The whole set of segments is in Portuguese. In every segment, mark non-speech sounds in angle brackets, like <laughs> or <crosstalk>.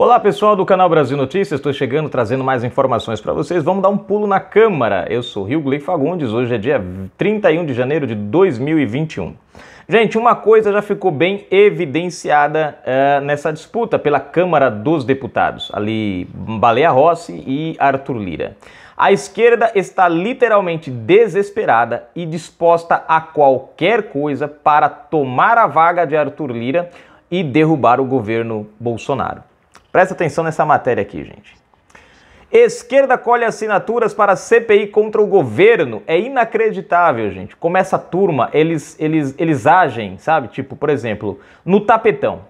Olá pessoal do canal Brasil Notícias, estou chegando trazendo mais informações para vocês. Vamos dar um pulo na Câmara. Eu sou Rio Gley Fagundes, hoje é dia 31 de janeiro de 2021. Gente, uma coisa já ficou bem evidenciada uh, nessa disputa pela Câmara dos Deputados, ali Baleia Rossi e Arthur Lira. A esquerda está literalmente desesperada e disposta a qualquer coisa para tomar a vaga de Arthur Lira e derrubar o governo Bolsonaro. Presta atenção nessa matéria aqui, gente. Esquerda colhe assinaturas para CPI contra o governo. É inacreditável, gente. Como essa turma, eles, eles, eles agem, sabe? Tipo, por exemplo, no tapetão.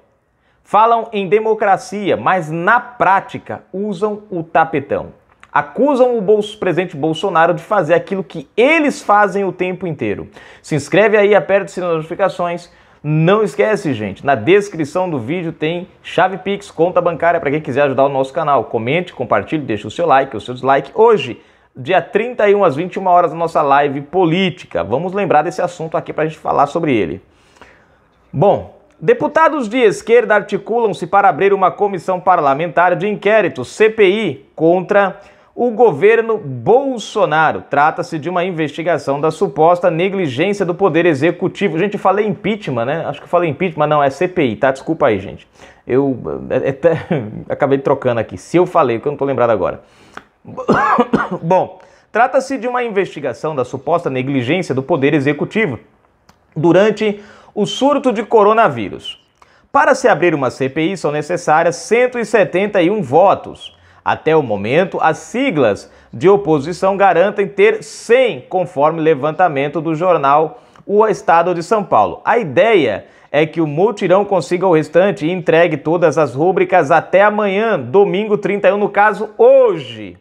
Falam em democracia, mas na prática usam o tapetão. Acusam o bolso, presidente Bolsonaro de fazer aquilo que eles fazem o tempo inteiro. Se inscreve aí, aperta o sininho das notificações não esquece, gente, na descrição do vídeo tem chave Pix, conta bancária para quem quiser ajudar o nosso canal. Comente, compartilhe, deixe o seu like, o seu dislike. Hoje, dia 31 às 21 horas, nossa live política. Vamos lembrar desse assunto aqui para a gente falar sobre ele. Bom, Deputados de esquerda articulam-se para abrir uma comissão parlamentar de inquérito, CPI, contra o governo Bolsonaro. Trata-se de uma investigação da suposta negligência do Poder Executivo. Gente, falei impeachment, né? Acho que falei impeachment, não, é CPI, tá? Desculpa aí, gente. Eu é, é, até, <laughs> acabei trocando aqui. Se eu falei, que eu não tô lembrado agora. <coughs> Bom, trata-se de uma investigação da suposta negligência do Poder Executivo durante o surto de coronavírus. Para se abrir uma CPI são necessárias 171 votos. Até o momento, as siglas de oposição garantem ter 100, conforme levantamento do jornal O Estado de São Paulo. A ideia é que o multirão consiga o restante e entregue todas as rúbricas até amanhã, domingo 31, no caso, hoje.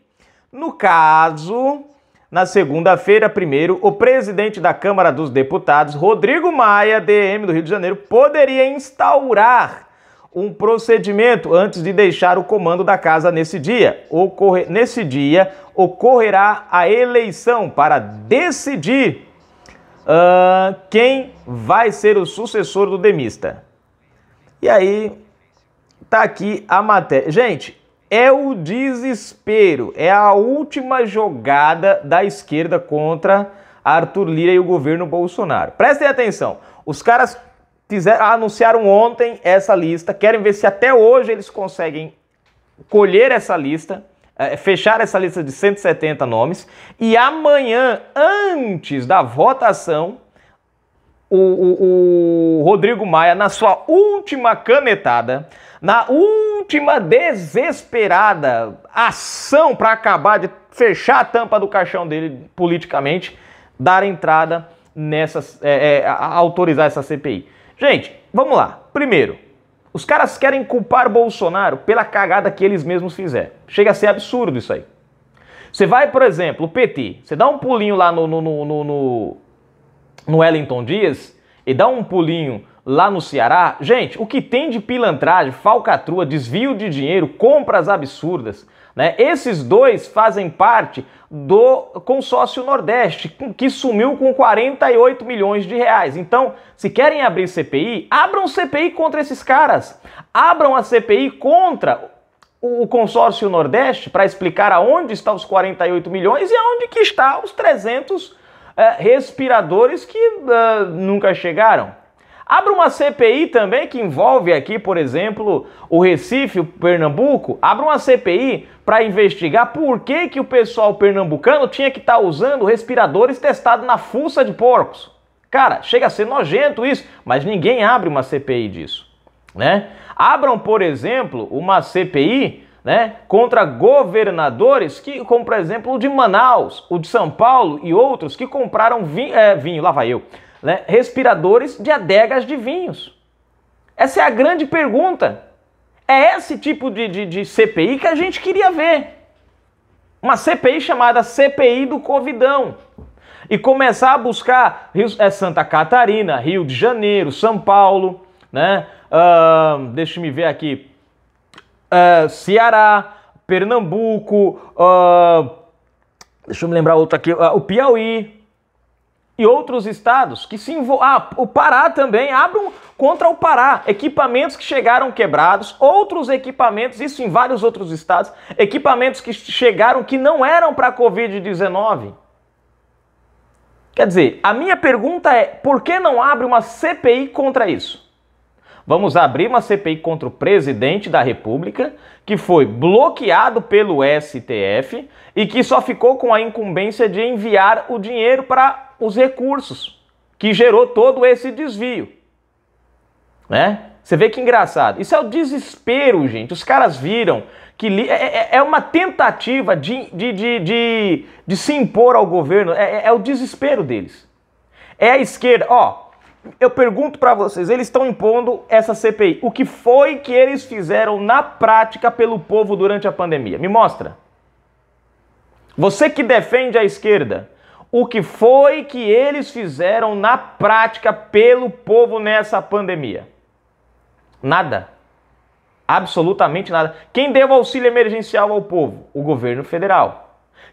No caso, na segunda-feira, primeiro, o presidente da Câmara dos Deputados, Rodrigo Maia, DM do Rio de Janeiro, poderia instaurar um procedimento antes de deixar o comando da casa nesse dia. Ocorre, nesse dia ocorrerá a eleição para decidir uh, quem vai ser o sucessor do demista. E aí tá aqui a matéria. Gente, é o desespero, é a última jogada da esquerda contra Arthur Lira e o governo Bolsonaro. Prestem atenção, os caras Fizeram, ah, anunciaram ontem essa lista, querem ver se até hoje eles conseguem colher essa lista, eh, fechar essa lista de 170 nomes. E amanhã, antes da votação, o, o, o Rodrigo Maia, na sua última canetada, na última desesperada ação para acabar de fechar a tampa do caixão dele politicamente, dar entrada nessa, é, eh, é, eh, autorizar essa CPI. Gente, vamos lá. Primeiro, os caras querem culpar Bolsonaro pela cagada que eles mesmos fizeram. Chega a ser absurdo isso aí. Você vai, por exemplo, o PT, você dá um pulinho lá no, no, no, no, no Wellington Dias e dá um pulinho lá no Ceará. Gente, o que tem de pilantragem, falcatrua, desvio de dinheiro, compras absurdas, né? Esses dois fazem parte do consórcio Nordeste, que sumiu com 48 milhões de reais. Então, se querem abrir CPI, abram CPI contra esses caras. Abram a CPI contra o consórcio Nordeste para explicar aonde estão os 48 milhões e aonde que está os 300 eh, respiradores que uh, nunca chegaram. Abra uma CPI também que envolve aqui, por exemplo, o Recife, o Pernambuco. Abra uma CPI para investigar por que, que o pessoal pernambucano tinha que estar tá usando respiradores testados na fuça de porcos. Cara, chega a ser nojento isso, mas ninguém abre uma CPI disso, né? Abram, por exemplo, uma CPI né, contra governadores que, como por exemplo o de Manaus, o de São Paulo e outros que compraram vinho, é, vinho lá vai eu, né, respiradores de adegas de vinhos? Essa é a grande pergunta. É esse tipo de, de, de CPI que a gente queria ver. Uma CPI chamada CPI do Covidão e começar a buscar Rio, é Santa Catarina, Rio de Janeiro, São Paulo, né? Uh, deixa me ver aqui. Uh, Ceará, Pernambuco, uh, deixa eu me lembrar outro aqui, ah, o Piauí, e outros estados que se envolvem. Ah, o Pará também, abram contra o Pará. Equipamentos que chegaram quebrados, outros equipamentos, isso em vários outros estados, equipamentos que chegaram que não eram para a Covid-19. Quer dizer, a minha pergunta é: por que não abre uma CPI contra isso? Vamos abrir uma CPI contra o presidente da República, que foi bloqueado pelo STF e que só ficou com a incumbência de enviar o dinheiro para os recursos que gerou todo esse desvio. Né? Você vê que engraçado. Isso é o desespero, gente. Os caras viram que é, é, é, uma tentativa de, de, de, de, de se impor ao governo. É, é, é o desespero deles. É a esquerda. Ó, eu pergunto para vocês, eles estão impondo essa CPI. O que foi que eles fizeram na prática pelo povo durante a pandemia? Me mostra. Você que defende a esquerda, o que foi que eles fizeram na prática pelo povo nessa pandemia? Nada. Absolutamente nada. Quem deu auxílio emergencial ao povo? O governo federal.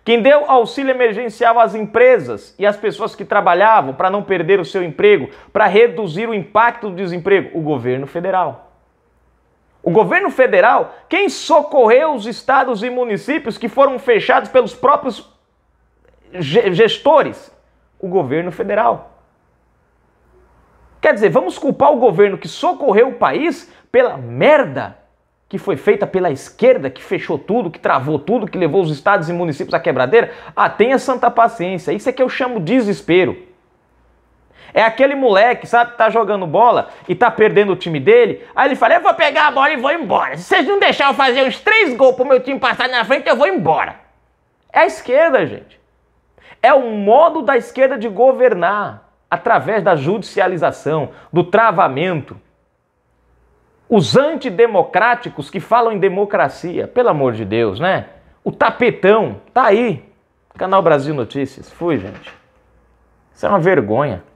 Quem deu auxílio emergencial às empresas e às pessoas que trabalhavam para não perder o seu emprego, para reduzir o impacto do desemprego? O governo federal. O governo federal, quem socorreu os estados e municípios que foram fechados pelos próprios gestores? O governo federal. Quer dizer, vamos culpar o governo que socorreu o país pela merda que foi feita pela esquerda, que fechou tudo, que travou tudo, que levou os estados e municípios à quebradeira? Ah, tenha santa paciência. Isso é que eu chamo desespero. É aquele moleque, sabe, que tá jogando bola e tá perdendo o time dele. Aí ele fala: Eu vou pegar a bola e vou embora. Se vocês não deixarem eu fazer uns três gols pro meu time passar na frente, eu vou embora. É a esquerda, gente é o modo da esquerda de governar através da judicialização, do travamento. Os antidemocráticos que falam em democracia, pelo amor de Deus, né? O tapetão tá aí. Canal Brasil Notícias. Fui, gente. Isso é uma vergonha.